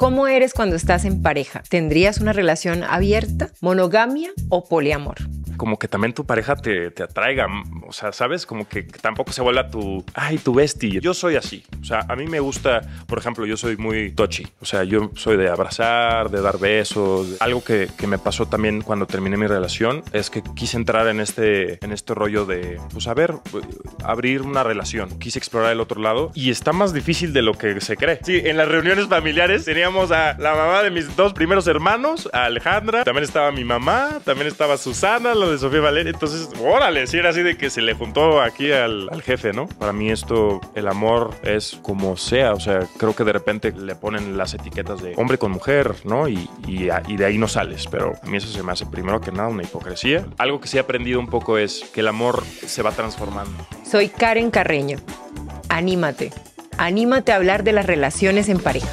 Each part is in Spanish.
¿Cómo eres cuando estás en pareja? ¿Tendrías una relación abierta, monogamia o poliamor? como que también tu pareja te, te atraiga. O sea, ¿sabes? Como que tampoco se vuela tu, ay, tu bestia. Yo soy así. O sea, a mí me gusta, por ejemplo, yo soy muy touchy. O sea, yo soy de abrazar, de dar besos. Algo que, que me pasó también cuando terminé mi relación es que quise entrar en este, en este rollo de, pues a ver, abrir una relación. Quise explorar el otro lado y está más difícil de lo que se cree. Sí, en las reuniones familiares teníamos a la mamá de mis dos primeros hermanos, a Alejandra. También estaba mi mamá, también estaba Susana, de Sofía Valeria. Entonces, órale, si era así de que se le juntó aquí al, jefe, ¿no? Para mí esto, el amor es como sea, o sea, creo que de repente le ponen las etiquetas de hombre con mujer, ¿no? y de ahí no sales, pero a mí eso se me hace primero que nada una hipocresía. Algo que sí he aprendido un poco es que el amor se va transformando. Soy Karen Carreño. Anímate. Anímate a hablar de las relaciones en pareja.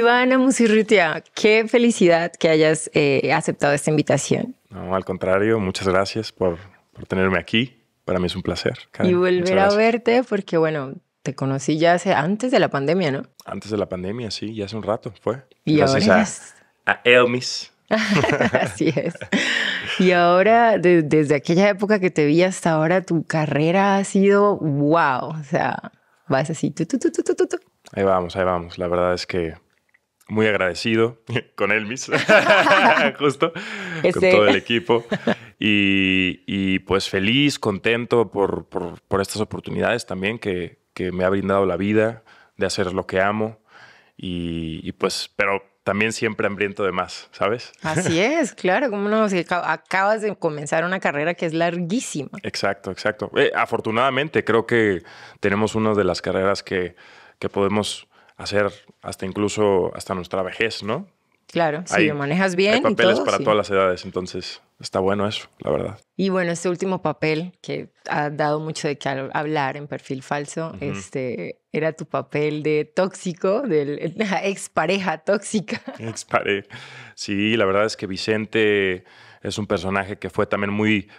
Ivana Musirrutia, qué felicidad que hayas eh, aceptado esta invitación. No, al contrario, muchas gracias por, tenerme aquí. Para mí es un placer. Y volver a verte porque, bueno, te conocí ya hace antes de la pandemia, ¿no? Antes de la pandemia, sí, ya hace un rato fue. Y ahora a, Elmis. Así es. Y ahora, desde aquella época que te vi hasta ahora, tu carrera ha sido wow. O sea, vas así. Tu, tu, tu, ahí vamos, ahí vamos. La verdad es que muy agradecido con mismo, justo, con este. todo el equipo. Y, pues feliz, contento por, por, por estas oportunidades también que, me ha brindado la vida de hacer lo que amo. Y, pues, pero también siempre hambriento de más, ¿sabes? Así es, claro, como no, si acabas de comenzar una carrera que es larguísima. Exacto, exacto. Eh, afortunadamente creo que tenemos una de las carreras que podemos hacer hasta incluso hasta nuestra vejez, ¿no? Claro, si lo manejas bien. Hay papeles para todas las edades, entonces está bueno eso, la verdad. Y bueno, este último papel que ha dado mucho de qué hablar en Perfil Falso, este, era tu papel de tóxico, de expareja tóxica. pareja. Sí, la verdad es que Vicente es un personaje que fue también muy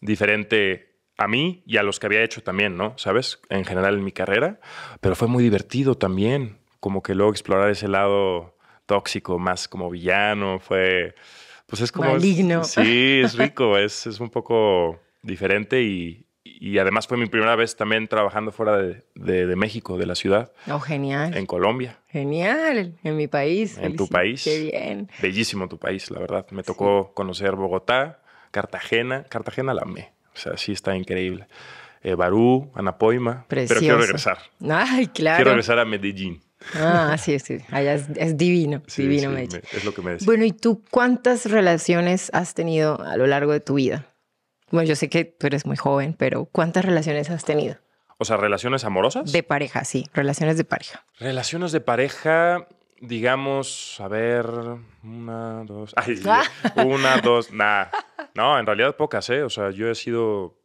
diferente a mí y a los que había hecho también, ¿no? ¿Sabes? En general en mi carrera, pero fue muy divertido también como que luego explorar ese lado tóxico, más como villano, fue, pues es como... Maligno. sí, es rico, es, un poco diferente y, además fue mi primera vez también trabajando fuera de, México, de la ciudad. Oh, genial. En Colombia. Genial, en mi país. En tu país. Qué bien. Bellísimo tu país, la verdad. Me tocó conocer Bogotá, Cartagena, Cartagena la amé, o sea, sí está increíble. Eh, Barú, Anapoima. Pero quiero regresar. Ay, claro. Quiero regresar a Medellín. Ah, sí, sí. Allá ah, es, divino, divino me es lo que me Bueno, ¿y tú cuántas relaciones has tenido a lo largo de tu vida? Bueno, yo sé que tú eres muy joven, pero ¿cuántas relaciones has tenido? O sea, relaciones amorosas. De pareja, sí, relaciones de pareja. Relaciones de pareja, digamos, a ver, una, dos, ah. una, dos, nada. No, en realidad pocas, ¿eh? O sea, yo he sido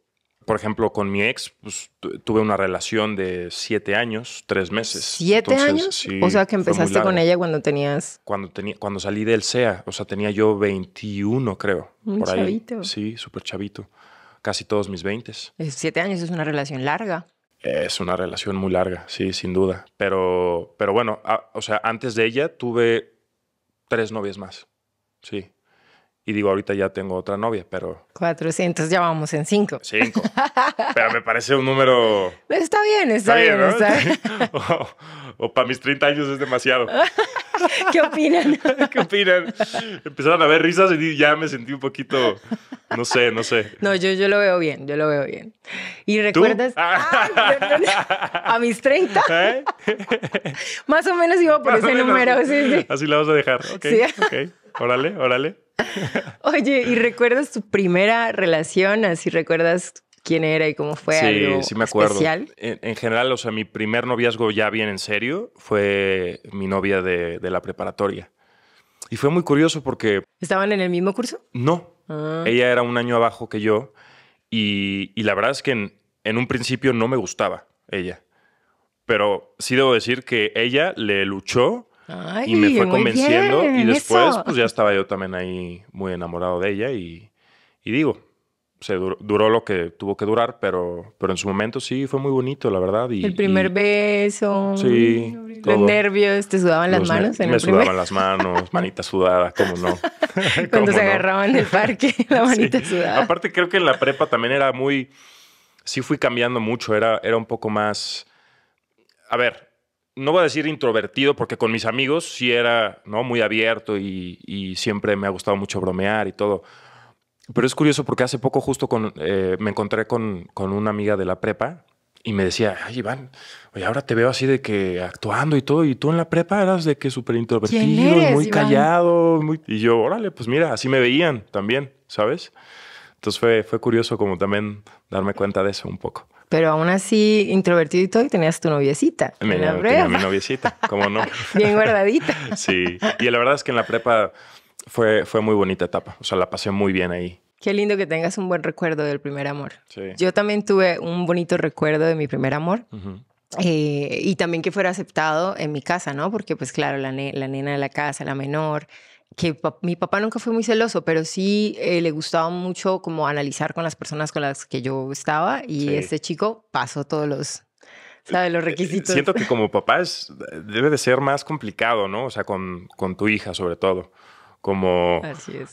por ejemplo, con mi ex, pues, tuve una relación de siete años, tres meses. ¿Siete años? o sea, que empezaste con ella cuando tenías... Cuando, tenía, cuando salí del SEA, o sea, tenía yo 21, creo. chavito. Sí, súper chavito. Casi todos mis 20. Siete años es una relación larga. Es una relación muy larga, sí, sin duda. Pero, pero bueno, o sea, antes de ella tuve tres novias más. Sí. Y digo, ahorita ya tengo otra novia, pero... 400, ya vamos en 5. 5. Pero me parece un número... Está bien, está, bien. está bien. O, para mis 30 años es demasiado. ¿Qué opinan? ¿Qué opinan? Empezaron a ver risas y ya me sentí un poquito... No sé, no sé. No, yo, yo lo veo bien, yo lo veo bien. ¿Y recuerdas? Ah. Ah, a mis 30. ¿Eh? Más o menos iba por ese número. Sí, Así la vas a dejar. Ok, ok. Órale, órale. Oye, ¿y recuerdas tu primera relación? Así recuerdas quién era y cómo fue sí, sí me acuerdo. En, general, o sea, mi primer noviazgo ya bien en serio fue mi novia de, la preparatoria. Y fue muy curioso porque... ¿Estaban en el mismo curso? No. Ah. Ella era un año abajo que yo y, la verdad es que en, un principio no me gustaba ella. Pero sí debo decir que ella le luchó y me fue convenciendo y después pues ya estaba yo también ahí muy enamorado de ella y, digo, se duró, lo que tuvo que durar, pero, pero en su momento sí fue muy bonito, la verdad. Y, el primer beso, sí, los nervios, te sudaban las manos. En me sudaban las manos, manita sudada, cómo no. Cuando se agarraban en el parque, la manita sudada. Aparte creo que en la prepa también era muy, sí fui cambiando mucho, era, era un poco más, a ver, no voy a decir introvertido, porque con mis amigos sí era ¿no? muy abierto y, siempre me ha gustado mucho bromear y todo. Pero es curioso porque hace poco justo con, eh, me encontré con, con, una amiga de la prepa y me decía, ay Iván, oye, ahora te veo así de que actuando y todo, y tú en la prepa eras de que súper introvertido, muy callado, muy... y yo, órale, pues mira, así me veían también, ¿sabes? Entonces fue, fue curioso como también darme cuenta de eso un poco. Pero aún así, introvertido y todo, y tenías tu noviecita. Me, la mi noviecita, ¿cómo no? Bien guardadita. sí, y la verdad es que en la prepa fue, fue muy bonita etapa. O sea, la pasé muy bien ahí. Qué lindo que tengas un buen recuerdo del primer amor. Yo también tuve un bonito recuerdo de mi primer amor. Eh, y también que fuera aceptado en mi casa, ¿no? Porque pues claro, la, la nena de la casa, la menor, que mi papá nunca fue muy celoso, pero sí eh, le gustaba mucho como analizar con las personas con las que yo estaba y este chico pasó todos los, Los eh, eh, requisitos. Siento que como papá debe de ser más complicado, ¿no? O sea, con, con tu hija sobre todo como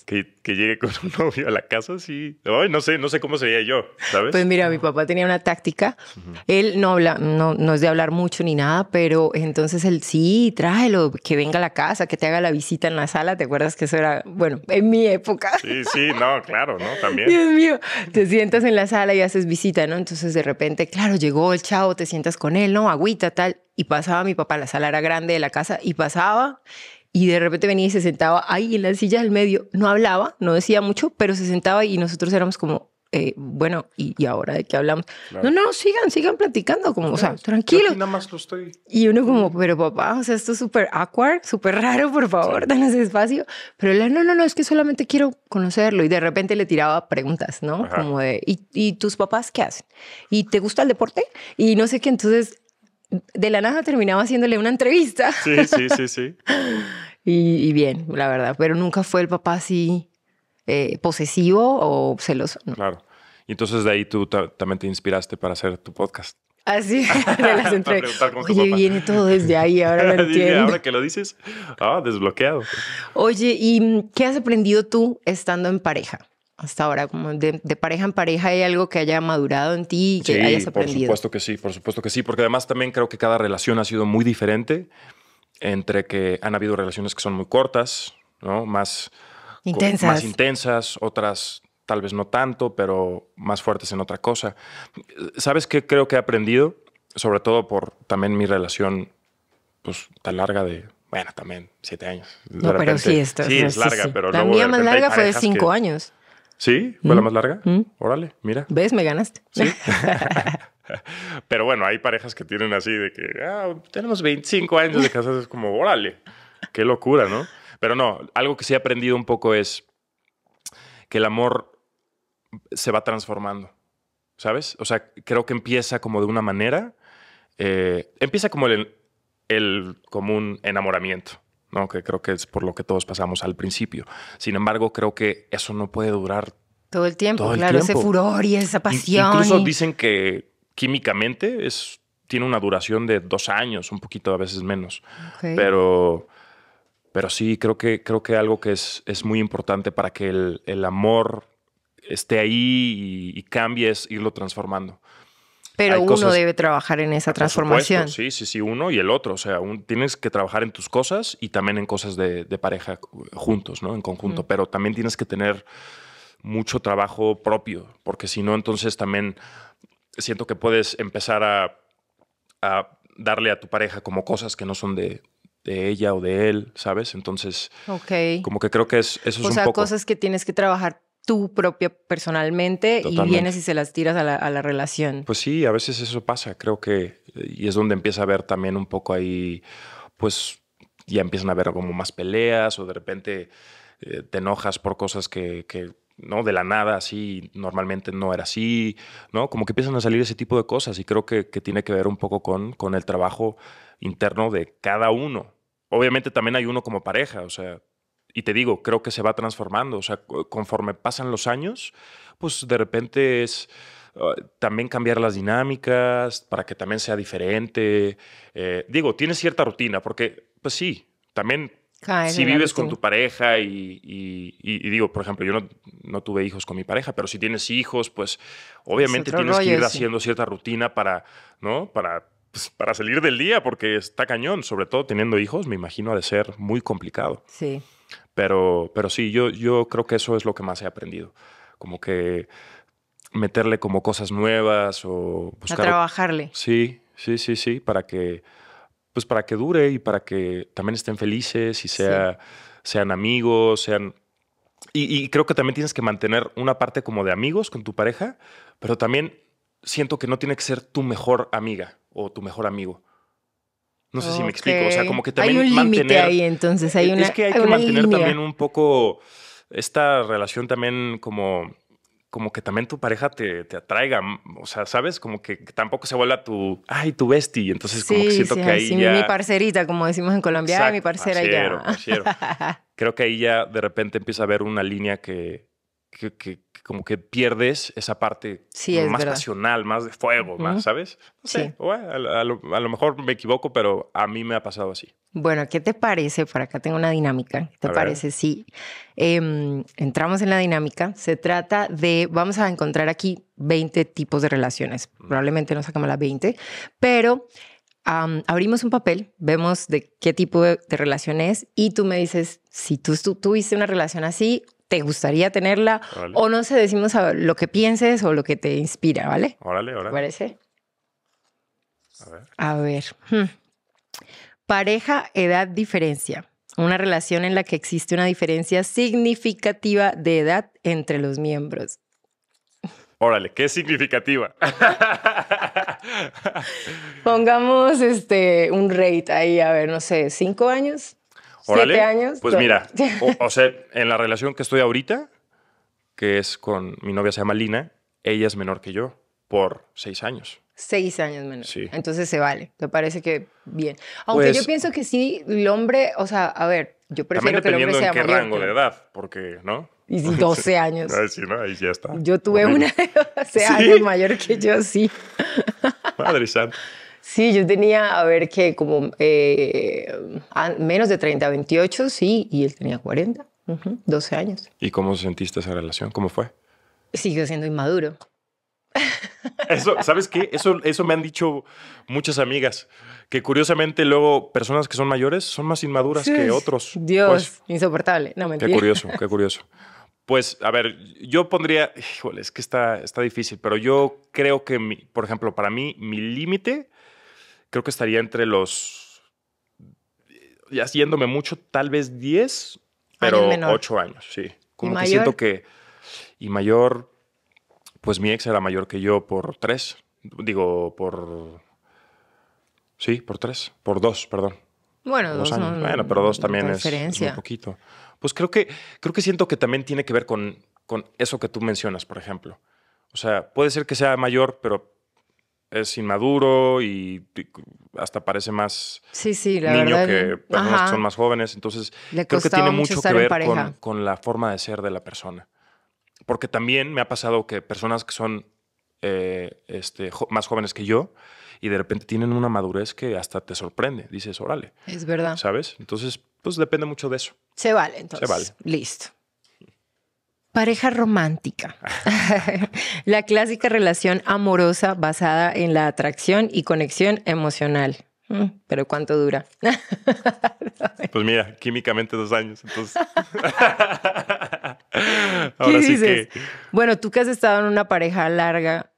que, llegue con un novio a la casa, sí. Ay, no sé, no sé cómo sería yo, ¿sabes? Pues mira, mi papá tenía una táctica. Él no habla, no, no es de hablar mucho ni nada, pero entonces él sí, tráelo, que venga a la casa, que te haga la visita en la sala. ¿Te acuerdas que eso era, bueno, en mi época? Sí, sí, no, claro, ¿no? También. Dios mío, te sientas en la sala y haces visita, ¿no? Entonces de repente, claro, llegó el chavo, te sientas con él, ¿no? Agüita, tal. Y pasaba mi papá, la sala era grande de la casa, y pasaba y de repente venía y se sentaba ahí en la silla del medio, no hablaba, no decía mucho, pero se sentaba y nosotros éramos como, eh, bueno, ¿y, ahora de qué hablamos? No, no, sigan, sigan platicando, como, o sea, tranquilo. Nada más lo estoy. Y uno como, pero papá, o sea, esto es súper awkward, súper raro, por favor, sí. danos espacio. Pero él, no, no, no, es que solamente quiero conocerlo. Y de repente le tiraba preguntas, ¿no? Como de, ¿y, ¿y tus papás qué hacen? ¿Y te gusta el deporte? Y no sé qué, entonces... De la nada terminaba haciéndole una entrevista. Sí, sí, sí, sí. y, bien, la verdad. Pero nunca fue el papá así eh, posesivo o celoso. Claro. Y entonces de ahí tú también te inspiraste para hacer tu podcast. Así, ah, de las entrevistas. Oye, viene todo desde ahí, ahora lo entiendo. ahora que lo dices, ah, desbloqueado. Oye, ¿y mm, qué has aprendido tú estando en pareja? Hasta ahora, como de, pareja en pareja, ¿hay algo que haya madurado en ti y que hayas aprendido? Por supuesto que sí, por supuesto que sí, porque además también creo que cada relación ha sido muy diferente entre que han habido relaciones que son muy cortas, ¿no? Más intensas, más intensas otras tal vez no tanto, pero más fuertes en otra cosa. ¿Sabes qué creo que he aprendido? Sobre todo por también mi relación pues, tan larga de, bueno, también siete años. no, pero sí, esto, sí, es larga, pero La mía más larga fue de cinco años. ¿Sí? ¿Fue la ¿Mm? más larga? ¿Mm? Órale, mira. ¿Ves? Me ganaste. Sí. Pero bueno, hay parejas que tienen así de que ah, tenemos 25 años de casados, es como, órale, qué locura, ¿no? Pero no, algo que sí he aprendido un poco es que el amor se va transformando, ¿sabes? O sea, creo que empieza como de una manera, eh, empieza como el, común enamoramiento, ¿no? Que creo que es por lo que todos pasamos al principio. Sin embargo, creo que eso no puede durar todo el tiempo, claro, ese furor y esa pasión. incluso dicen que químicamente es, tiene una duración de dos años, un poquito a veces menos. Pero, pero sí, creo que, creo que algo que es, es muy importante para que el, amor esté ahí y, cambie es irlo transformando. Pero uno debe trabajar en esa transformación. sí, sí, sí, uno y el otro. O sea, tienes que trabajar en tus cosas y también en cosas de, pareja juntos, ¿no? En conjunto. Mm. Pero también tienes que tener mucho trabajo propio, porque si no, entonces también siento que puedes empezar a, darle a tu pareja como cosas que no son de, ella o de él, ¿sabes? Entonces, okay. como que creo que es, eso o es un sea, cosas que tienes que trabajar tú propia personalmente y vienes y se las tiras a la, relación. Pues sí, a veces eso pasa, creo que, y es donde empieza a ver también un poco ahí, pues ya empiezan a haber como más peleas o de repente eh, te enojas por cosas que ¿no? De la nada, así, normalmente no era así, ¿no? Como que empiezan a salir ese tipo de cosas y creo que, tiene que ver un poco con, con el trabajo interno de cada uno. Obviamente también hay uno como pareja, o sea, y te digo, creo que se va transformando, o sea, conforme pasan los años, pues de repente es... Ah, también cambiar las dinámicas para que también sea diferente. Eh, digo, tiene cierta rutina, porque, pues sí, también si vives con tu pareja y, digo, por ejemplo, yo no, tuve hijos con mi pareja, pero si tienes hijos, pues obviamente tienes que ir haciendo cierta rutina para, ¿no? Para, pues, para salir del día, porque está cañón, sobre todo teniendo hijos, me imagino ha de ser muy complicado. Sí. Pero, pero sí, yo, yo creo que eso es lo que más he aprendido. Como que meterle como cosas nuevas o A trabajarle. Sí, sí, sí, sí, para que pues para que dure y para que también estén felices y sea, sean amigos, sean... Y, creo que también tienes que mantener una parte como de amigos con tu pareja, pero también siento que no tiene que ser tu mejor amiga o tu mejor amigo. No sé si me explico, o sea, como que también hay un límite ahí, entonces hay e, una, Es que hay, que mantener también un poco esta relación también como como que también tu pareja te, te, atraiga, o sea, ¿sabes? Como que tampoco se vuela tu, ay, tu bestie, entonces como que siento que ahí sí, mi parcerita, como decimos en Colombia, mi parcera ya. Creo que ahí ya de repente empieza a haber una línea que, que, como que pierdes esa parte más pasional, más de fuego, más, ¿sabes? No sí. Sé, a, lo, mejor me equivoco, pero a mí me ha pasado así. Bueno, ¿qué te parece? Por acá tengo una dinámica. te parece sí. Em, entramos en la dinámica? Se trata de, vamos a encontrar aquí 20 tipos de relaciones. Mm. Probablemente no sacamos las 20, pero... abrimos un papel, vemos de qué tipo de, relación es y tú me dices si tú, tuviste una relación así te gustaría tenerla o no sé, decimos lo que pienses o lo que te inspira, ¿vale? Órale, órale. parece? A ver. Hmm. Pareja, edad, diferencia. Una relación en la que existe una diferencia significativa de edad entre los miembros. Órale, ¿qué significativa? Pongamos este, un rate ahí, a ver, no sé, cinco años. Órale, años? Pues mira, o, sea, en la relación que estoy ahorita, que es con mi novia se llama Lina, ella es menor que yo por seis años. Seis años menos. Sí. Entonces se vale. Me parece que bien. Aunque pues yo pienso que sí, el hombre, o sea, a ver, yo prefiero que el hombre sea mayor. en qué mayor, rango de edad, porque, ¿no? Y 12 años. No, sí, no, ahí ya está. Yo tuve una de 12 ¿Sí? mayor que yo, sí. Madre santa. Sí, yo tenía, a ver, que como eh, menos de 30, 28, sí, y él tenía 40, 12 años. ¿Y cómo sentiste esa relación? ¿Cómo fue? siguió siendo inmaduro. Eso, ¿sabes qué? Eso, eso me han dicho muchas amigas, que curiosamente luego personas que son mayores son más inmaduras que otros. Dios, pues, insoportable. No, entiendo. Qué curioso, qué curioso. Pues, a ver, yo pondría, híjole, es que está, está difícil, pero yo creo que, por ejemplo, para mí, mi límite creo que estaría entre los, ya eh, haciéndome mucho, tal vez 10, pero 8 años, sí. Como que siento que, y mayor, pues mi ex era mayor que yo por 3, digo, por... Sí, por 3, por 2, perdón. Bueno, dos, bueno, pero dos también es, es, poquito. Pues creo que, creo que siento que también tiene que ver con, con eso que tú mencionas, por ejemplo. O sea, puede ser que sea mayor, pero es inmaduro y hasta parece más sí, sí, niño que personas son más jóvenes. Entonces, creo que tiene mucho, que ver con, la forma de ser de la persona. Porque también me ha pasado que personas que son eh, este, más jóvenes que yo y de repente tienen una madurez que hasta te sorprende. Dices, órale. Es verdad. ¿Sabes? Entonces, pues depende mucho de eso. Se vale, entonces. Se vale. Listo. Pareja romántica. la clásica relación amorosa basada en la atracción y conexión emocional. Mm, pero ¿cuánto dura? pues mira, químicamente dos años. Entonces... Ahora sí dices? Bueno, tú que has estado en una pareja larga,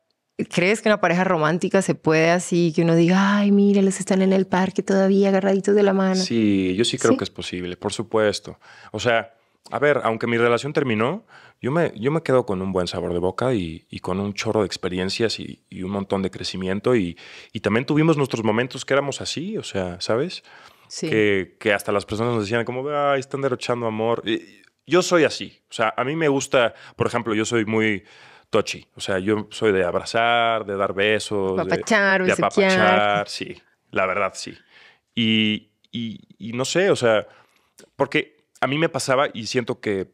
¿crees que una pareja romántica se puede así, que uno diga, ay, mire, los están en el parque todavía agarraditos de la mano? Sí, yo sí creo que es posible, por supuesto. O sea, a ver, aunque mi relación terminó, yo me, quedo con un buen sabor de boca y, con un chorro de experiencias y, un montón de crecimiento. Y, también tuvimos nuestros momentos que éramos así, o sea, ¿sabes? Que, hasta las personas nos decían como, ay, están derrochando amor. yo soy así. O sea, a mí me gusta, por ejemplo, yo soy muy touchy. O sea, yo soy de abrazar, de dar besos. de, de sí. La verdad, sí. y, no sé, o sea, porque a mí me pasaba y siento que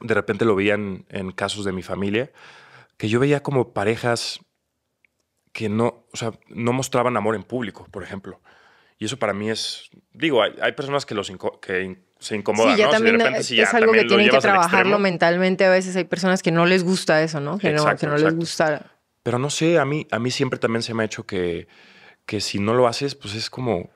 de repente lo veían en, casos de mi familia, que yo veía como parejas que no, o sea, no mostraban amor en público, por ejemplo. Y eso para mí es, digo, hay, personas que, los que se incomodan. también es, algo que tienen que trabajarlo mentalmente. A veces hay personas que no les gusta eso, ¿no? Que no, les gusta. Pero no sé, a mí, a mí siempre también se me ha hecho que, que si no lo haces, pues es como,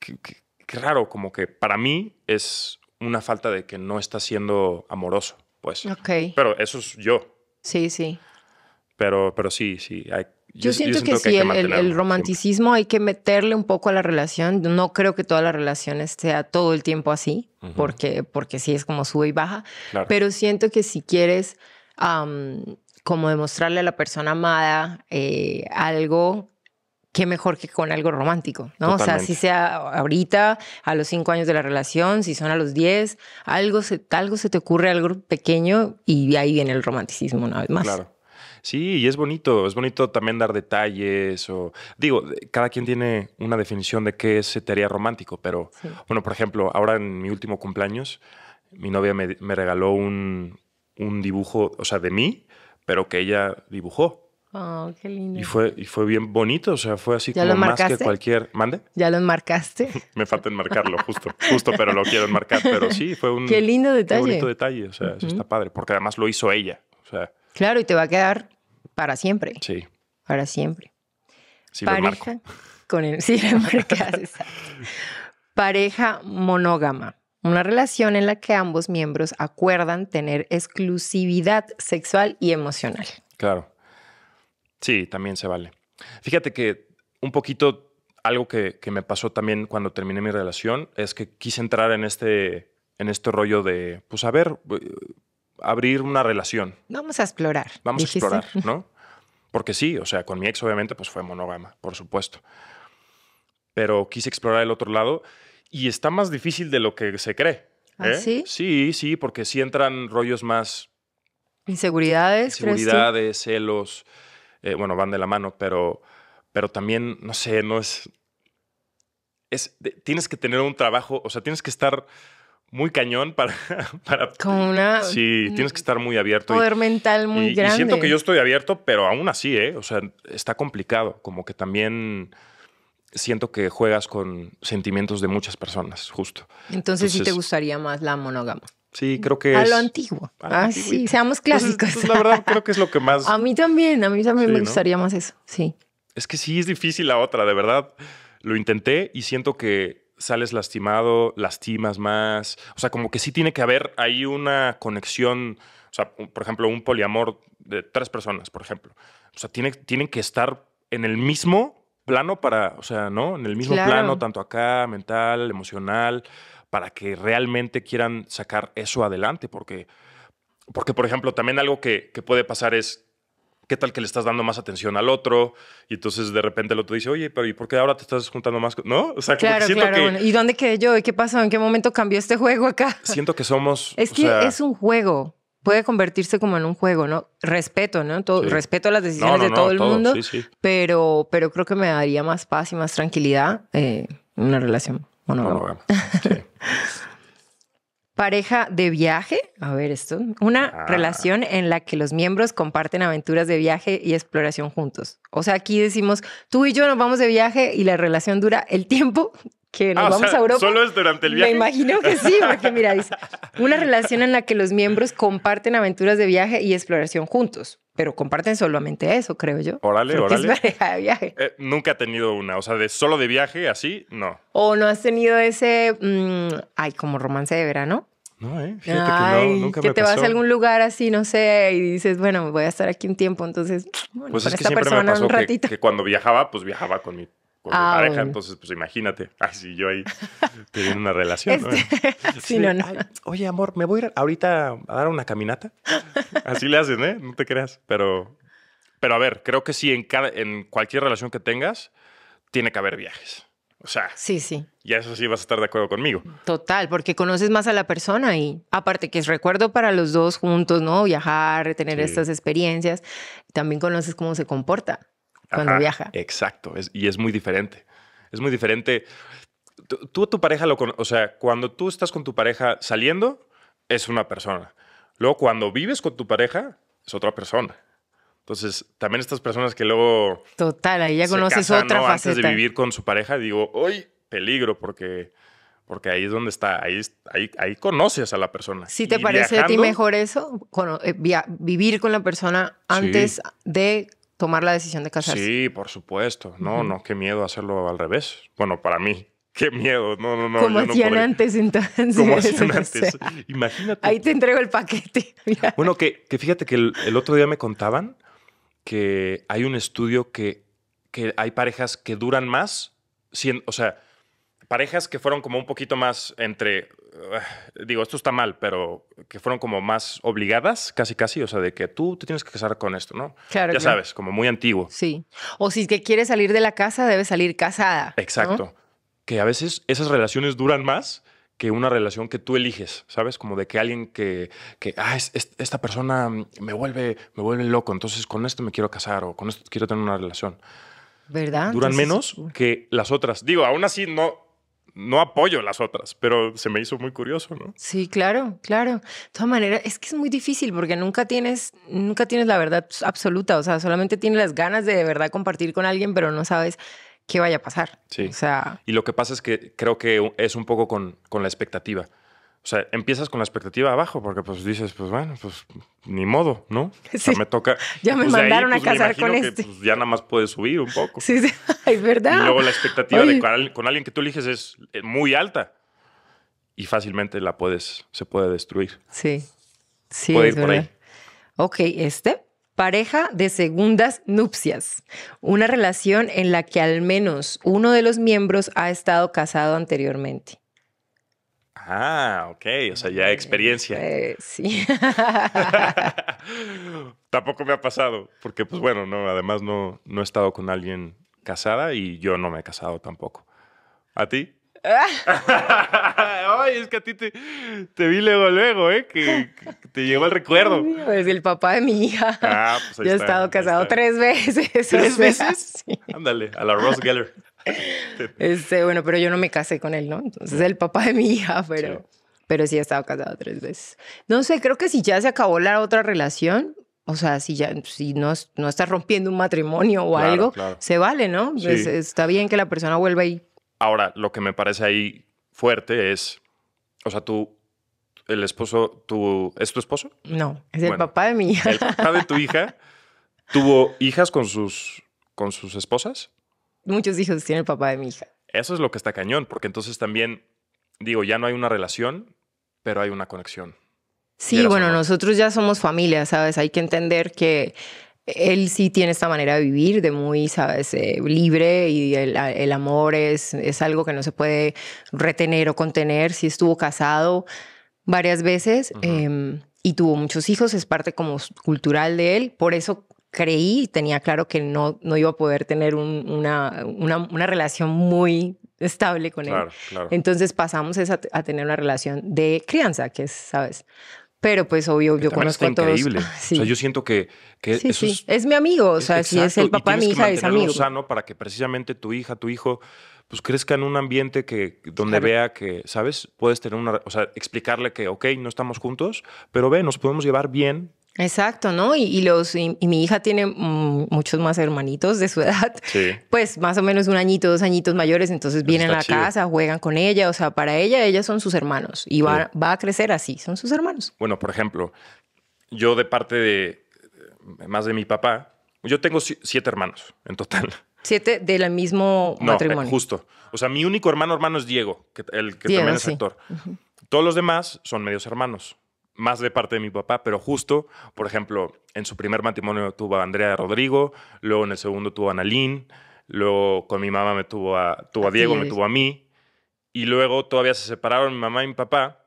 Qué raro, como que para mí es, una falta de que no está siendo amoroso, pues. Ok. Pero eso es yo. Sí, sí. Pero, pero sí, sí. Hay, yo, siento que, sí, el, romanticismo hay que meterle un poco a la relación. No creo que toda la relación sea todo el tiempo así, porque, porque sí es como sube y baja. Pero siento que si quieres como demostrarle a la persona amada eh, algo qué mejor que con algo romántico, ¿no? O sea, si sea ahorita, a los cinco años de la relación, si son a los diez, algo se, algo se te ocurre, algo pequeño, y ahí viene el romanticismo una vez más. Claro. Sí, y es bonito, es bonito también dar detalles o digo, cada quien tiene una definición de qué es te romántico, pero bueno, por ejemplo, ahora en mi último cumpleaños, mi novia me, me regaló un, un, dibujo, o sea, de mí, pero que ella dibujó. Oh, qué lindo. Y fue, y fue bien bonito, o sea, fue así como más que cualquier. ¿Mande? ¿Ya lo enmarcaste? Me falta enmarcarlo, justo, justo, pero lo quiero enmarcar. Pero sí, fue un. Qué lindo detalle. Qué bonito detalle, o sea, está padre, porque además lo hizo ella. O sea, claro, y te va a quedar para siempre. Sí. Para siempre. Sí, Pareja lo con el. Sí, lo marcas, Pareja monógama. Una relación en la que ambos miembros acuerdan tener exclusividad sexual y emocional. Claro. Sí, también se vale. Fíjate que un poquito algo que, me pasó también cuando terminé mi relación es que quise entrar en este, en este rollo de, pues a ver, abrir una relación. Vamos a explorar. Vamos a explorar, ¿no? Porque sí, o sea, con mi ex obviamente pues fue monógama, por supuesto. Pero quise explorar el otro lado y está más difícil de lo que se cree. ¿Ah, ¿eh? sí? Sí, sí, porque sí entran rollos más... Inseguridades. Inseguridades, celos eh, bueno, van de la mano, pero, pero también, no sé, no es... es tienes que tener un trabajo, o sea, tienes que estar muy cañón para... para Como una... Sí, tienes que estar muy abierto. Poder mental muy grande. Y siento que yo estoy abierto, pero aún así, ¿eh? O sea, está complicado. Como que también siento que juegas con sentimientos de muchas personas, justo. Entonces, Entonces sí te gustaría más la monógama. Sí, mm, creo que a Lo antiguo. ah, sí, seamos clásicos. Pues, la verdad, creo que es lo que más. a mí también, a mí también me gustaría más eso. Sí. Es que sí, es difícil la otra, de verdad. Lo intenté y siento que sales lastimado, lastimas más. O sea, como que sí tiene que haber ahí una conexión. O sea, por ejemplo, un poliamor de tres personas, por ejemplo. O sea, tiene, tienen que estar en el mismo plano para, o sea, ¿no? En el mismo plano, tanto acá, mental, emocional para que realmente quieran sacar eso adelante, porque, porque por ejemplo, también algo que, puede pasar es, ¿qué tal que le estás dando más atención al otro? Y entonces de repente el otro dice, oye, pero ¿y por qué ahora te estás juntando más? ¿No? O sea, claro, claro. ¿Y dónde quedé yo? ¿Y qué pasó? ¿En qué momento cambió este juego acá? Siento que somos... Es que es un juego. Puede convertirse como en un juego, ¿no? Respeto, ¿no? Todo, Respeto las decisiones de todo el mundo, Pero, pero creo que me daría más paz y más tranquilidad eh, una relación Pareja de viaje, a ver esto, una ah. relación en la que los miembros comparten aventuras de viaje y exploración juntos. O sea, aquí decimos, tú y yo nos vamos de viaje y la relación dura el tiempo que nos ah, vamos a Europa. Solo es durante el viaje. Me imagino que sí, porque mira, dice, una relación en la que los miembros comparten aventuras de viaje y exploración juntos, pero comparten solamente eso, creo yo. Órale, órale. Eh, nunca he tenido una, o sea, de solo de viaje, así, no. O no has tenido ese, mm, ay, como romance de verano. No, eh. Fíjate que no, nunca que te vas a algún lugar así, no sé, y dices, bueno, voy a estar aquí un tiempo, entonces, pues es que siempre persona me pasó que, cuando viajaba, pues viajaba con mi con ah, pareja, entonces pues imagínate, ay, si yo ahí teniendo una relación. Este, oye, amor, me voy a ir ahorita a dar una caminata. Así le hacen, ¿eh? No te creas, pero pero a ver, creo que sí en en cualquier relación que tengas tiene que haber viajes. O sea, sí, sí. Y eso sí vas a estar de acuerdo conmigo. Total, porque conoces más a la persona y aparte que es recuerdo para los dos juntos, ¿no? Viajar, tener estas experiencias, también conoces cómo se comporta cuando viaja. Exacto, y es muy diferente. Es muy diferente. Tú, tu pareja lo con, o sea, cuando tú estás con tu pareja saliendo es una persona. Luego cuando vives con tu pareja es otra persona. Entonces, también estas personas que luego Total, ahí ya conoces otra faceta. Antes de vivir con su pareja, digo, hoy peligro porque porque ahí es donde está, ahí, ahí, conoces a la persona. Si te parece a ti mejor eso? Eh, vivir con la persona antes de tomar la decisión de casarse. Sí, por supuesto. No, no, qué miedo hacerlo al revés. Bueno, para mí, qué miedo. No, no, no. Como hacían antes, entonces. Como hacían antes. Imagínate. Ahí te entrego el paquete. bueno, que, fíjate que el, otro día me contaban que hay un estudio que, que hay parejas que duran más, o sea, parejas que fueron como un poquito más entre, eh, digo, esto está mal, pero que fueron como más obligadas, casi casi, o sea, de que tú te tienes que casar con esto, ¿no? Claro. Ya sabes, como muy antiguo. Sí. O si es que quieres salir de la casa, debes salir casada. Exacto. Que a veces esas relaciones duran más que una relación que tú eliges, ¿sabes? Como de que alguien que, que ah, esta persona me vuelve, me vuelve loco, entonces con esto me quiero casar o con esto quiero tener una relación. ¿Verdad? Duran menos uh. que las otras. Digo, aún así no, no apoyo las otras, pero se me hizo muy curioso, ¿no? Sí, claro, claro. De todas maneras, es que es muy difícil porque nunca tienes, nunca tienes la verdad absoluta, o sea, solamente tienes las ganas de de verdad compartir con alguien, pero no sabes qué vaya a pasar. O sea... Y lo que pasa es que creo que es un poco con, con la expectativa. O sea, empiezas con la expectativa abajo porque pues dices, pues bueno, pues ni modo, ¿no? me toca. Ya me pues, mandaron a pues, casar con este. Pues, ya nada más puedes subir un poco. Sí, es verdad. Y luego la expectativa con, alguien que tú eliges es eh, muy alta y fácilmente la puedes, se puede destruir. Sí, sí. Puede ir por ahí. Ok, este. Pareja de segundas nupcias, una relación en la que al menos uno de los miembros ha estado casado anteriormente. Ah, ok, o sea, ya experiencia. Eh, sí. Tampoco me ha pasado, porque pues bueno, no, además no, no he estado con alguien casada y yo no me he casado tampoco. ¿A ti? Ay, es que a ti te, vi luego, luego, ¿eh? Que, te llegó el recuerdo. Es el papá de mi hija. Ah, pues Yo he estado casado tres veces. ¿Tres veces? Ándale, a la Rose Geller. Este, bueno, pero yo no me casé con él, ¿no? Entonces el papá de mi hija, pero sí. pero sí he estado casado tres veces. No sé, creo que si ya se acabó la otra relación, o sea, si ya si no, no estás rompiendo un matrimonio o algo, se vale, ¿no? está bien que la persona vuelva ahí. Ahora, lo que me parece ahí fuerte es, o sea, tú el esposo, tú ¿es tu esposo? No, es el papá de mi hija. El papá de tu hija tuvo hijas con sus, con sus esposas muchos hijos tiene el papá de mi hija. Eso es lo que está cañón, porque entonces también, digo, ya no hay una relación, pero hay una conexión. Sí, bueno, nosotros ya somos familia, ¿sabes? Hay que entender que él sí tiene esta manera de vivir, de muy, sabes, eh, libre y el, amor es, es, algo que no se puede retener o contener. si estuvo casado varias veces em, y tuvo muchos hijos, es parte como cultural de él. Por eso creí, y tenía claro que no, no iba a poder tener una, una, relación muy estable con él. Entonces pasamos a, tener una relación de crianza, que es, ¿sabes? Pero pues obvio, yo conozco todos. Increíble. O sea, yo siento que, sí, sí. Es, mi amigo, o sea, si es el papá de mi hija, es amigo. sano para que precisamente tu hija, tu hijo, pues crezca en un ambiente que donde vea que, ¿sabes? Puedes tener una, o sea, explicarle que, ok, no estamos juntos, pero ve, nos podemos llevar bien Exacto, ¿no? Y, los, mi hija tiene muchos más hermanitos de su edad, sí. pues más o menos un añito, dos añitos mayores, entonces vienen a la casa, juegan con ella, o sea, para ella, ellas son sus hermanos y va, va a crecer así, son sus hermanos. Bueno, por ejemplo, yo de parte de, eh, más de mi papá, yo tengo siete hermanos en total. Siete del mismo no, matrimonio. Justo. O sea, mi único hermano hermano es Diego, que, el que también es actor. Todos los demás son medios hermanos más de parte de mi papá, pero justo, por ejemplo, en su primer matrimonio tuvo a Andrea Rodrigo, luego en el segundo tuvo a Nalín, luego con mi mamá me tuvo a, tuvo a Diego, me tuvo a mí, y luego todavía se separaron mi mamá y mi papá,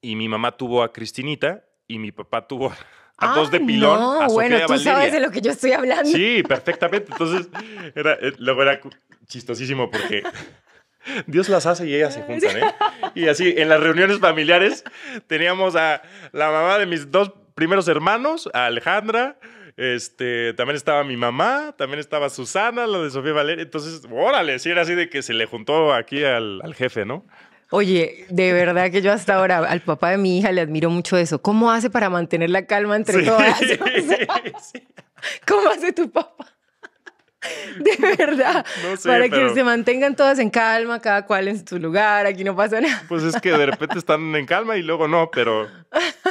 y mi mamá tuvo a Cristinita y mi papá tuvo a ah, dos de pilón. No, bueno, tú sabes de lo que yo estoy hablando. Sí, perfectamente. Entonces, eh, luego era chistosísimo porque Dios las hace y ellas se ah, juntan, ¿eh? Y así, en las reuniones familiares teníamos a la mamá de mis dos primeros hermanos, a Alejandra, este, también estaba mi mamá, también estaba Susana, la de Sofía Valeria. Entonces, órale, sí era así de que se le juntó aquí al, jefe, ¿no? Oye, de verdad que yo hasta ahora al papá de mi hija le admiro mucho eso. ¿Cómo hace para mantener la calma entre todas? sí. ¿Cómo hace tu papá? De verdad. para que se mantengan todas en calma, cada cual en su lugar, aquí no pasa nada. Pues es que de repente están en calma y luego no, pero.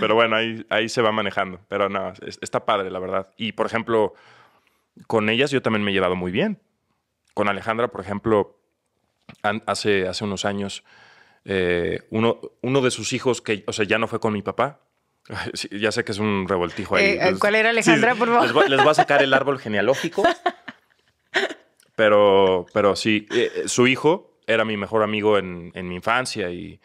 Pero bueno, ahí, ahí se va manejando. Pero no, está padre, la verdad. Y por ejemplo, con ellas yo también me he llevado muy bien. Con Alejandra, por ejemplo, hace, hace unos años, eh, uno, uno de sus hijos, que, o sea, ya no fue con mi papá, ya sé que es un revoltijo ahí. Eh, eh, ¿Cuál era Alejandra, por favor? Les voy a sacar el árbol genealógico. pero, pero sí, eh, su hijo era mi mejor amigo en, mi infancia y...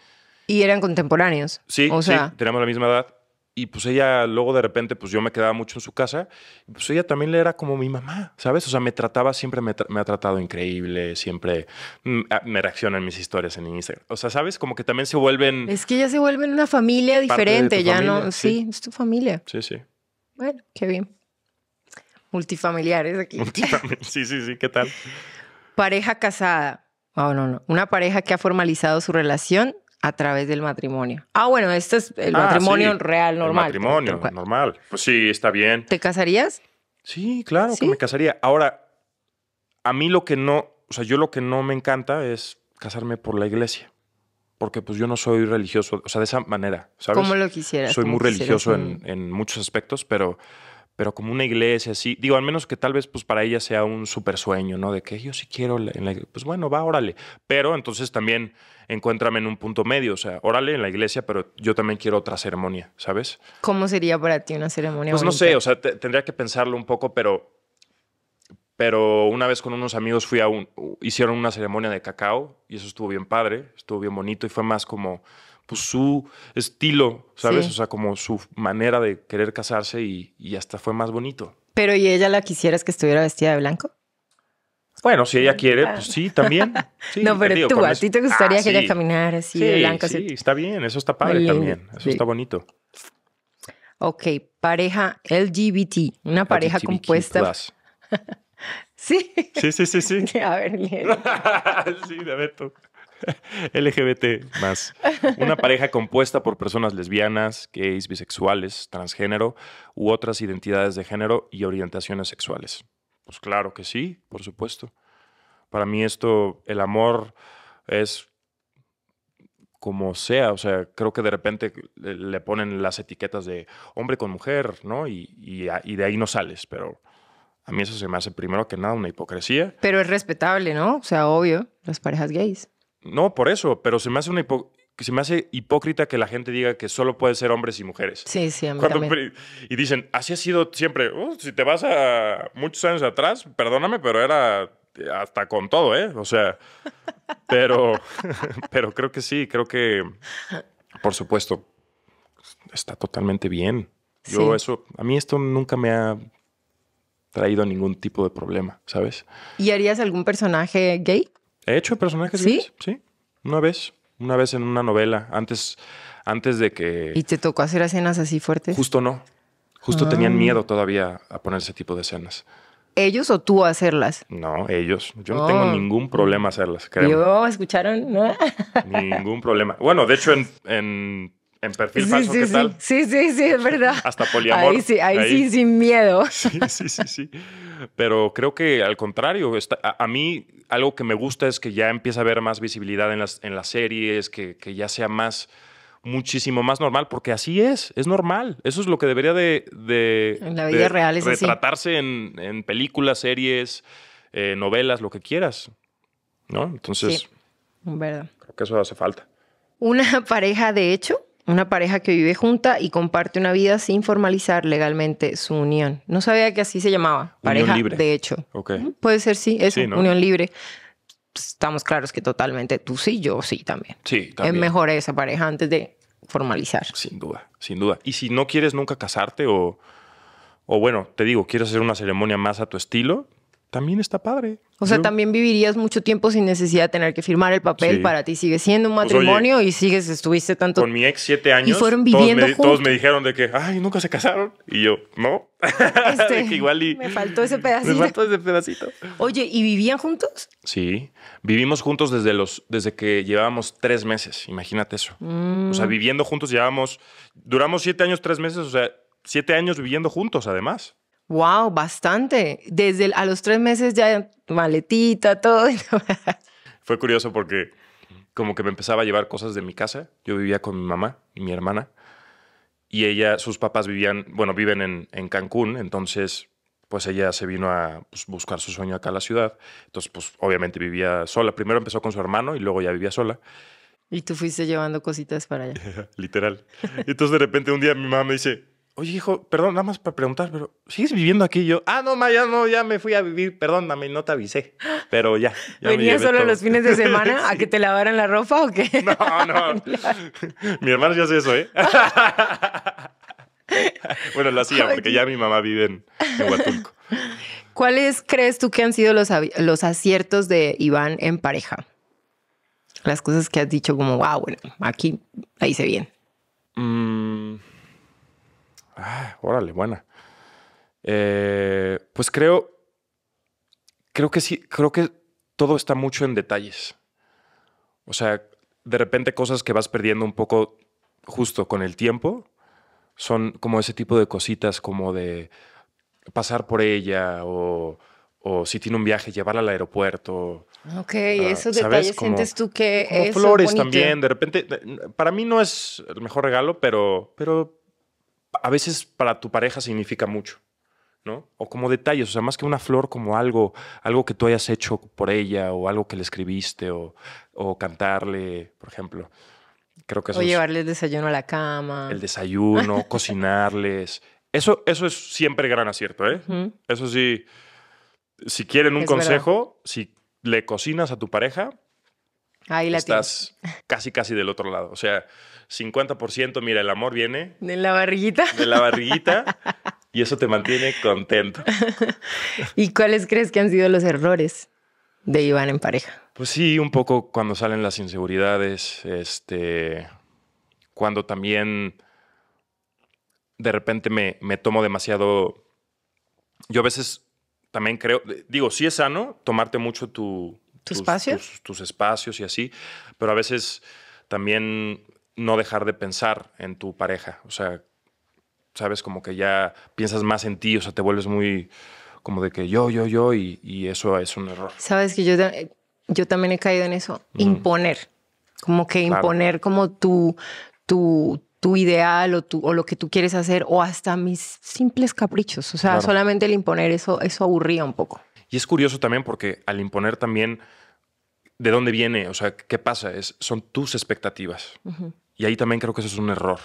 Y eran contemporáneos. Sí, o sea, sí, teníamos la misma edad y pues ella luego de repente, pues yo me quedaba mucho en su casa, pues ella también le era como mi mamá, ¿sabes? O sea, me trataba, siempre me, ha tratado increíble, siempre mm, me reaccionan mis historias en Instagram. O sea, ¿sabes? Como que también se vuelven... Es que ya se vuelven una familia diferente, ya no, sí. es tu familia. Sí, sí. Bueno, qué bien. Multifamiliares aquí. sí, sí, sí, ¿qué tal? Pareja casada. Oh, no, no. Una pareja que ha formalizado su relación a través del matrimonio. Ah, bueno, este es el ah, matrimonio real, normal. El matrimonio, normal. Pues sí, está bien. ¿Te casarías? Sí, claro que me casaría. Ahora, a mí lo que no, o sea, yo lo que no me encanta es casarme por la iglesia. Porque pues yo no soy religioso, o sea, de esa manera, ¿sabes? Como lo quisieras. Soy muy religioso en muchos aspectos, pero pero como una iglesia así, digo, al menos que tal vez pues para ella sea un super sueño, ¿no? De que yo sí quiero, en la, pues bueno, va, órale, pero entonces también encuéntrame en un punto medio, o sea, órale en la iglesia, pero yo también quiero otra ceremonia, ¿sabes? ¿Cómo sería para ti una ceremonia? Pues no sé, o sea, tendría que pensarlo un poco, pero, pero una vez con unos amigos fui a un, hicieron una ceremonia de cacao y eso estuvo bien padre, estuvo bien bonito y fue más como pues, su estilo, ¿sabes? O sea, como su manera de querer casarse y, hasta fue más bonito. Pero ¿y ella la quisieras que estuviera vestida de blanco? Bueno, si ella ah. quiere, pues sí, también. no, pero tú, a ti te gustaría ah, que ella caminara así de blanco. Sí, está bien, eso está padre también, eso está bonito. Ok, pareja LGBT, una pareja compuesta. sí. Sí, sí, sí, sí. A ver, sí, de ver LGBT más. Una pareja compuesta por personas lesbianas, gays, bisexuales, transgénero u otras identidades de género y orientaciones sexuales. Pues claro que sí, por supuesto. Para mí esto, el amor es como sea, o sea, creo que de repente le ponen las etiquetas de hombre con mujer, ¿no? Y, y de ahí no sales, pero a mí eso se me hace primero que nada una hipocresía. Pero es respetable, ¿no? O sea, obvio, las parejas gays. No, por eso, pero se me hace una se me hace hipócrita que la gente diga que solo pueden ser hombres y mujeres. Sí, sí, a Y dicen, así ha sido siempre. Uh, si te vas a muchos años atrás, perdóname, pero era hasta con todo, ¿eh? O sea, pero, pero creo que sí, creo que, por supuesto, está totalmente bien. Yo eso, a mí esto nunca me ha traído ningún tipo de problema, ¿sabes? ¿Y harías algún personaje gay? He hecho personajes ¿Sí? Sí, una vez. Una vez en una novela, antes, antes de que... ¿Y te tocó hacer escenas así fuertes? Justo no. Justo tenían ah. miedo todavía a poner ese tipo de escenas. ¿Ellos o tú hacerlas? No, ellos. Yo no tengo oh. ningún problema hacerlas, creo. Yo, ¿escucharon? ¿No? ningún problema. Bueno, de hecho, en, en, Perfil sí, Falso, sí, sí. tal? Sí, sí, sí, es verdad. Hasta poliamor. Ahí sí, ahí. sí, sin miedo. sí, sí, sí, sí. Pero creo que al contrario, a, mí algo que me gusta es que ya empieza a haber más visibilidad en las, en las series, que, que ya sea más muchísimo más normal, porque así es, es normal. Eso es lo que debería de, de, en real es retratarse en, películas, series, eh, novelas, lo que quieras. ¿No? Entonces, creo que eso hace falta. Una pareja, de hecho, una pareja que vive junta y comparte una vida sin formalizar legalmente su unión. No sabía que así se llamaba, pareja unión libre. de hecho. Okay. Puede ser, sí, es unión libre. Pues, estamos claros que totalmente tú sí, yo sí también. Sí, también. Es mejor esa pareja antes de formalizar. Sin duda, sin duda. Y si no quieres nunca casarte o, o bueno, te digo, quieres hacer una ceremonia más a tu estilo, también está padre. O sea, también vivirías mucho tiempo sin necesidad de tener que firmar el papel. Para ti sigue siendo un pues, matrimonio y sigues, estuviste tanto. Con mi ex siete años. Y fueron viviendo me, juntos. Todos me dijeron de que, ay, nunca se casaron. Y yo, no. Este, Me faltó ese pedacito. Me faltó ese pedacito. Oye, ¿y vivían juntos? Sí. Vivimos juntos desde, los, desde que llevábamos tres meses. Imagínate eso. O sea, mm. viviendo juntos llevábamos. Duramos siete años, tres meses. O sea, siete años viviendo juntos, además. Wow, bastante. Desde a los tres meses ya maletita, todo. Fue curioso porque como que me empezaba a llevar cosas de mi casa. Yo vivía con mi mamá y mi hermana. Y ella, sus papás vivían, bueno, viven en, Cancún, entonces pues ella se vino a pues, buscar su sueño acá a la ciudad. Entonces, pues obviamente vivía sola. Primero empezó con su hermano y luego ya vivía sola. Y tú fuiste llevando cositas para allá. Literal. Entonces de repente un día mi mamá me dice, Oye, hijo, perdón, nada más para preguntar, pero ¿sigues viviendo aquí? yo, ah, no, ma, ya no, ya me fui a vivir, perdóname, no te avisé, pero ya. ¿Venías solo los fines de semana a que te lavaran la ropa o qué? No, no. mi hermano ya hace eso, ¿eh? bueno, lo hacía, porque ya mi mamá vive en, Huatulco. ¿Cuáles crees tú que han sido los, los aciertos de Iván en pareja? Las cosas que has dicho como, wow, bueno, aquí la hice bien. Mmm Ah, órale, buena. Eh, pues creo, creo que sí, creo que todo está mucho en detalles. O sea, de repente cosas que vas perdiendo un poco justo con el tiempo son como ese tipo de cositas como de pasar por ella o, si tiene un viaje, llevarla al aeropuerto. Ok, ah, esos detalles sientes tú que es flores también, de repente, para mí no es el mejor regalo, pero, pero a veces para tu pareja significa mucho, ¿no? O como detalles, o sea, más que una flor, como algo, algo que tú hayas hecho por ella, o algo que le escribiste, o, o cantarle, por ejemplo. Creo que eso o llevarles desayuno a la cama. El desayuno, cocinarles. Eso, eso es siempre gran acierto, ¿eh? Eso sí, si quieren un consejo, si le cocinas a tu pareja, Ahí la estás casi, casi del otro lado. O sea, 50%, mira, el amor viene. De la barriguita. De la barriguita. y eso te mantiene contento. ¿Y cuáles crees que han sido los errores de Iván en pareja? Pues sí, un poco cuando salen las inseguridades, este, cuando también de repente me, tomo demasiado, yo a veces también creo, digo, sí es sano tomarte mucho tu, tus, tus espacios y así, pero a veces también no dejar de pensar en tu pareja. O sea, sabes, como que ya piensas más en ti, o sea, te vuelves muy como de que yo, yo, yo, y, eso es un error. Sabes que yo, yo también he caído en eso, imponer, como que imponer como tu, tu, tu ideal o, tu, o lo que tú quieres hacer, o hasta mis simples caprichos, o sea, solamente el imponer, eso, eso aburría un poco. Y es curioso también porque al imponer también, ¿de dónde viene? O sea, ¿qué pasa? Es, son tus expectativas. Y ahí también creo que eso es un error.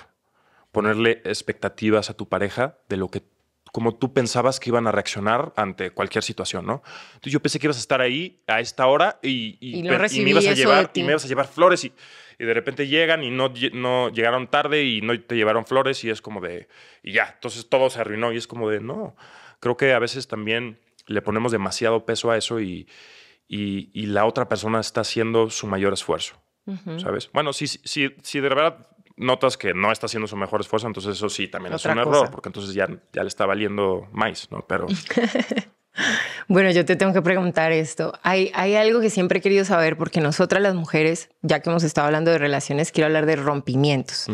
Ponerle expectativas a tu pareja de lo que como tú pensabas que iban a reaccionar ante cualquier situación, ¿no? Entonces yo pensé que ibas a estar ahí a esta hora y, y, me ibas a llevar a llevar flores y, de repente llegan y no, no llegaron tarde y no te llevaron flores y es como de y ya, entonces todo se arruinó y es como de no. Creo que a veces también le ponemos demasiado peso a eso y, y la otra persona está haciendo su mayor esfuerzo. ¿sabes? Bueno, si, si, si de verdad notas que no está haciendo su mejor esfuerzo, entonces eso sí también es un error, porque entonces ya, ya le está valiendo más, ¿no? Pero... bueno, yo te tengo que preguntar esto. Hay, hay algo que siempre he querido saber, porque nosotras las mujeres, ya que hemos estado hablando de relaciones, quiero hablar de rompimientos.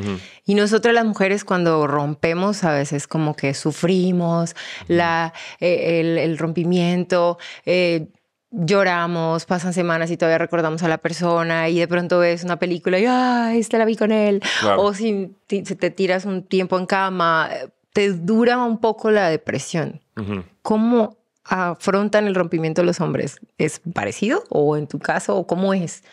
Y nosotras las mujeres cuando rompemos, a veces como que sufrimos la, eh, el, rompimiento. Eh, lloramos, pasan semanas y todavía recordamos a la persona y de pronto ves una película y ¡ay, esta la vi con él! O si te tiras un tiempo en cama, te dura un poco la depresión. ¿Cómo afrontan el rompimiento los hombres? ¿Es parecido o en tu caso cómo es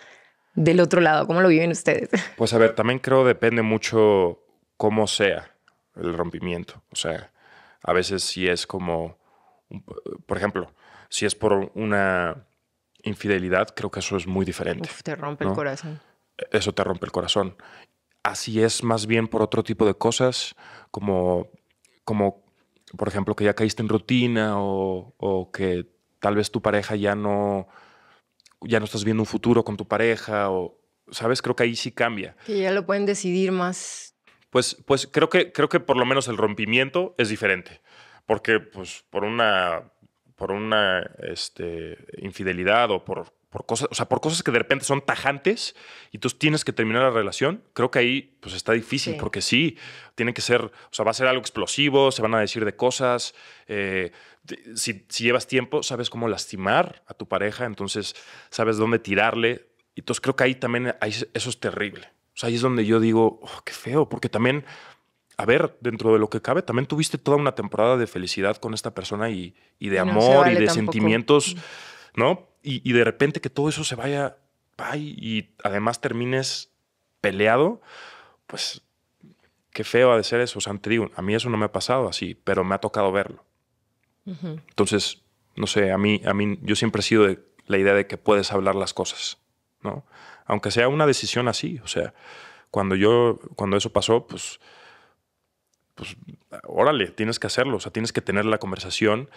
del otro lado? ¿Cómo lo viven ustedes? Pues a ver, también creo depende mucho cómo sea el rompimiento. O sea, a veces sí es como, por ejemplo, si es por una infidelidad, creo que eso es muy diferente. Uf, te rompe el corazón. Eso te rompe el corazón. Así es más bien por otro tipo de cosas, como, como por ejemplo, que ya caíste en rutina o, que tal vez tu pareja ya no, ya no estás viendo un futuro con tu pareja o, ¿sabes? Creo que ahí sí cambia. Que ya lo pueden decidir más. Pues, pues creo, que, creo que por lo menos el rompimiento es diferente, porque pues por una por una este, infidelidad o por, cosas, o sea, por cosas que de repente son tajantes y tú tienes que terminar la relación, creo que ahí pues está difícil, porque sí, tiene que ser, o sea, va a ser algo explosivo, se van a decir de cosas, eh, si, llevas tiempo, sabes cómo lastimar a tu pareja, entonces sabes dónde tirarle, y entonces creo que ahí también eso es terrible. O sea, ahí es donde yo digo, oh, qué feo, porque también a ver, dentro de lo que cabe, también tuviste toda una temporada de felicidad con esta persona y, de amor y de sentimientos, mm. ¿no? Y, de repente que todo eso se vaya, y además termines peleado, pues qué feo ha de ser eso. O sea, a mí eso no me ha pasado así, pero me ha tocado verlo. Entonces, no sé, a mí, a mí, yo siempre he sido de la idea de que puedes hablar las cosas, ¿no? Aunque sea una decisión así, o sea, cuando yo, cuando eso pasó, pues pues órale, tienes que hacerlo, o sea, tienes que tener la conversación.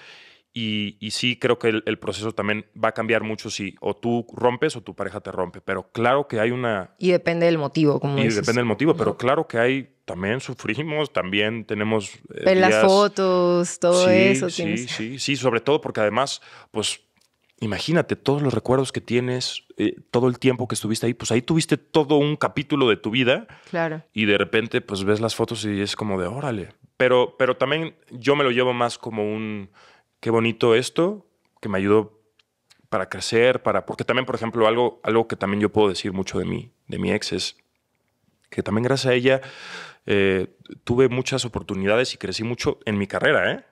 Y, sí, creo que el, proceso también va a cambiar mucho si o tú rompes o tu pareja te rompe, pero claro que hay una... Y depende del motivo, como Y depende del motivo, pero claro que hay, también sufrimos, también tenemos... en eh, las fotos, todo eso. Sí, sí, sí, sobre todo porque además, pues imagínate todos los recuerdos que tienes, eh, todo el tiempo que estuviste ahí, pues ahí tuviste todo un capítulo de tu vida. Claro. Y de repente, pues ves las fotos y es como de, órale. Pero, pero también yo me lo llevo más como un, qué bonito esto, que me ayudó para crecer, para, porque también, por ejemplo, algo, algo que también yo puedo decir mucho de mí, de mi ex, es que también gracias a ella eh, tuve muchas oportunidades y crecí mucho en mi carrera, ¿eh?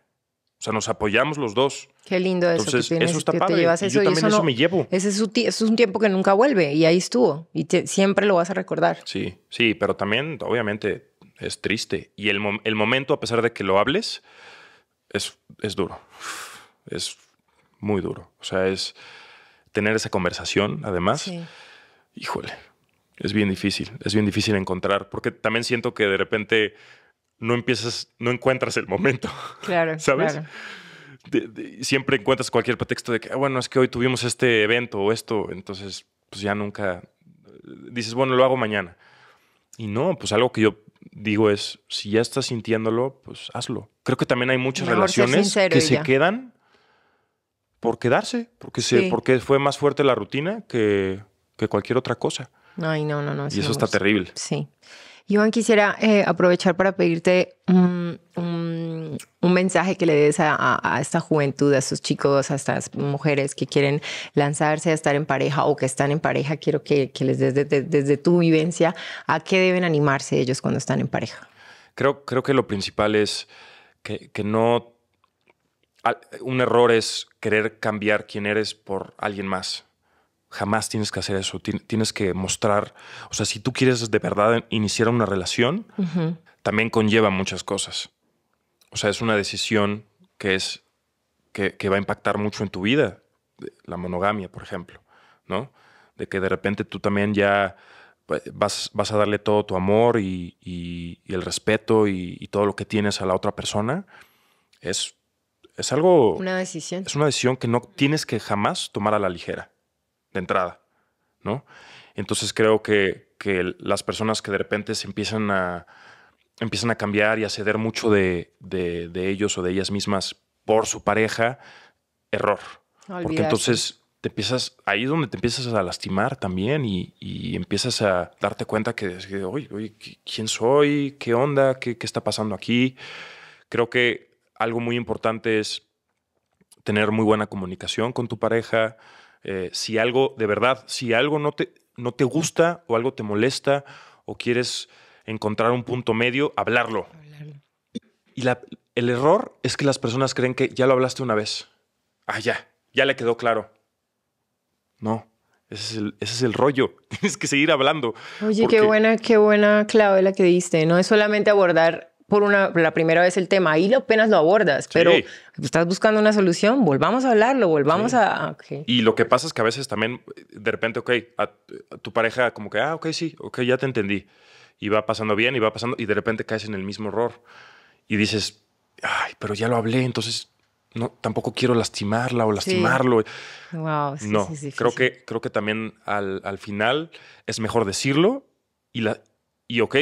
O sea, nos apoyamos los dos. Qué lindo eso que tienes, eso está Te llevas eso, y yo también eso, me llevo. Ese es, un tiempo que nunca vuelve y ahí estuvo y siempre lo vas a recordar. Sí, sí, pero también obviamente es triste y el, el momento, a pesar de que lo hables, es, es duro. Es muy duro. O sea, es tener esa conversación, además. Híjole, es bien difícil, es bien difícil encontrar, porque también siento que de repente no empiezas, no encuentras el momento. Claro. ¿Sabes? siempre encuentras cualquier pretexto de que, ah, bueno, es que hoy tuvimos este evento o esto, entonces pues ya nunca eh, dices, bueno, lo hago mañana. Y no, pues algo que yo digo es, si ya estás sintiéndolo, pues hazlo. Creo que también hay muchas relaciones que se quedan por quedarse, porque, porque fue más fuerte la rutina que, cualquier otra cosa. Ay, no, no, no. Y eso, está terrible. Sí. Iván, quisiera eh, aprovechar para pedirte un, mensaje que le des a, esta juventud, a sus chicos, a estas mujeres que quieren lanzarse a estar en pareja o que están en pareja. Quiero que, les des desde, desde tu vivencia a qué deben animarse ellos cuando están en pareja. Creo, que lo principal es que, que no... Un error es querer cambiar quién eres por alguien más. Jamás tienes que hacer eso. Tienes que mostrar, o sea, si tú quieres de verdad iniciar una relación, también conlleva muchas cosas. O sea, es una decisión que es que, va a impactar mucho en tu vida, la monogamia, por ejemplo, ¿no? De que de repente tú también ya pues, vas, vas a darle todo tu amor y, el respeto y, y, todo lo que tienes a la otra persona. Es, es algo... Una decisión. Es una decisión que no tienes que jamás tomar a la ligera de entrada, ¿no? Entonces creo que, las personas que de repente se empiezan a, empiezan a cambiar y a ceder mucho de, ellos o de ellas mismas por su pareja, error. Porque entonces te empiezas, ahí es donde te empiezas a lastimar también y, empiezas a darte cuenta que, oye, oye, ¿quién soy? ¿Qué onda? ¿Qué, ¿Qué está pasando aquí? Creo que algo muy importante es tener muy buena comunicación con tu pareja, eh, si algo, de verdad, si algo no te, no te gusta o algo te molesta o quieres encontrar un punto medio, hablarlo. Y el error es que las personas creen que ya lo hablaste una vez. Ah, ya, ya le quedó claro. No, ese es el, es rollo. Tienes que seguir hablando. Oye, qué buena, qué buena clave la que diste. No es solamente abordar por una, la primera vez el tema, ahí apenas lo abordas, pero estás buscando una solución, volvamos a hablarlo, volvamos a... Ah, y lo que pasa es que a veces también, de repente, ok, a, tu pareja como que, ah, ok, sí, ok, ya te entendí. Y va pasando bien y va pasando y de repente caes en el mismo error y dices, ay, pero ya lo hablé, entonces no, tampoco quiero lastimarla o lastimarlo. Wow, sí, no, sí, creo que creo que también al, al, final es mejor decirlo y, la, y ok,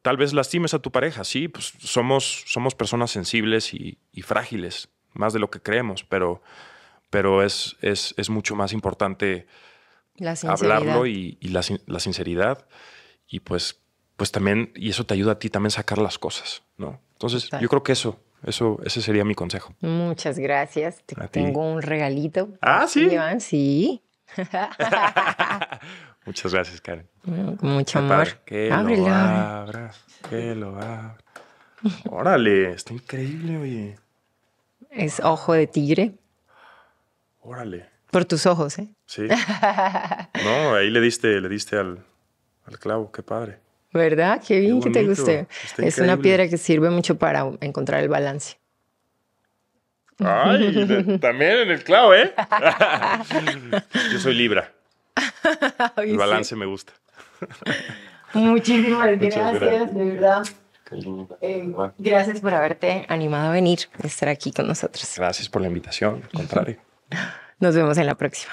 tal vez lastimes a tu pareja, sí, pues somos, somos personas sensibles y, frágiles, más de lo que creemos, pero, pero es, es, mucho más importante hablarlo y, la, sinceridad. Y pues, pues también, y eso te ayuda a ti también sacar las cosas, ¿no? Entonces, yo creo que eso, eso, ese sería mi consejo. Muchas gracias. tengo un regalito. Ah, sí. Iván, sí. Muchas gracias, Karen. con mucho amor. Que Ábrelo. lo lo Órale, está increíble, oye. Es ojo de tigre. Órale. Por tus ojos, ¿eh? Sí. No, ahí le diste, le diste al, al clavo, qué padre. ¿Verdad? Qué bien que te guste. es una piedra que sirve mucho para encontrar el balance. Ay, también en el clavo, ¿eh? Yo soy Libra. El balance me gusta. Muchísimas gracias, de verdad. Eh, gracias por haberte animado a venir, a estar aquí con nosotros. Gracias por la invitación, contrario. Nos vemos en la próxima.